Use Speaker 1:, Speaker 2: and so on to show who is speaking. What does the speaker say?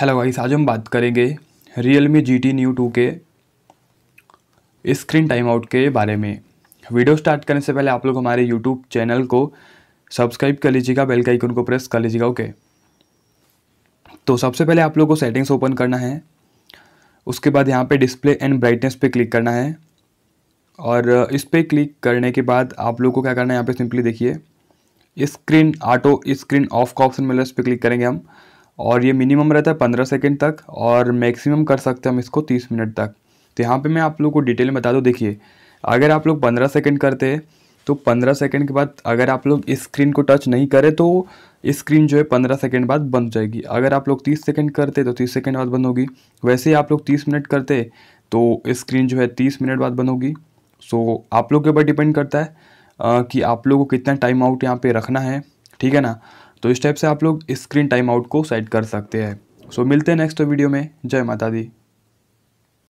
Speaker 1: hello guys आज हम बात करेंगे Realme G T new two के स्क्रीन टाइम आउट के बारे में वीडियो स्टार्ट करने से पहले आप लोग हमारे यूट्यूब चैनल को सब्सक्राइब कर लीजिएगा बेल का आइकन को प्रेस कर लीजिएगा ओके तो सबसे पहले आप लोग को सेटिंग्स ओपन करना है उसके बाद यहाँ पे डिस्प्ले एंड ब्राइटनेस पे क्लिक करना है और uh, इस पर क्लिक करने के बाद आप लोग को क्या करना है यहाँ पे सिंपली देखिए स्क्रीन ऑटो स्क्रीन ऑफ का ऑप्शन है इस पर क्लिक करेंगे हम और ये मिनिमम रहता है पंद्रह सेकेंड तक और मैक्सिमम कर सकते हैं हम इसको तीस मिनट तक तो यहाँ पे मैं आप लोग को डिटेल में बता दूँ देखिए अगर आप लोग पंद्रह सेकेंड करते हैं तो पंद्रह सेकेंड के बाद अगर आप लोग इस स्क्रीन को टच नहीं करें तो स्क्रीन जो है पंद्रह सेकेंड बाद बंद जाएगी अगर आप लोग तीस सेकेंड करते तो तीस सेकेंड बाद बंद होगी वैसे ही आप लोग तीस मिनट करते तो स्क्रीन जो है तीस मिनट बाद बंद होगी सो आप लोग के ऊपर डिपेंड करता है आ, कि आप लोगों को कितना टाइम आउट यहाँ पर रखना है ठीक है ना तो इस टाइप से आप लोग स्क्रीन टाइम आउट को सेट कर सकते हैं सो मिलते हैं नेक्स्ट वीडियो में जय माता दी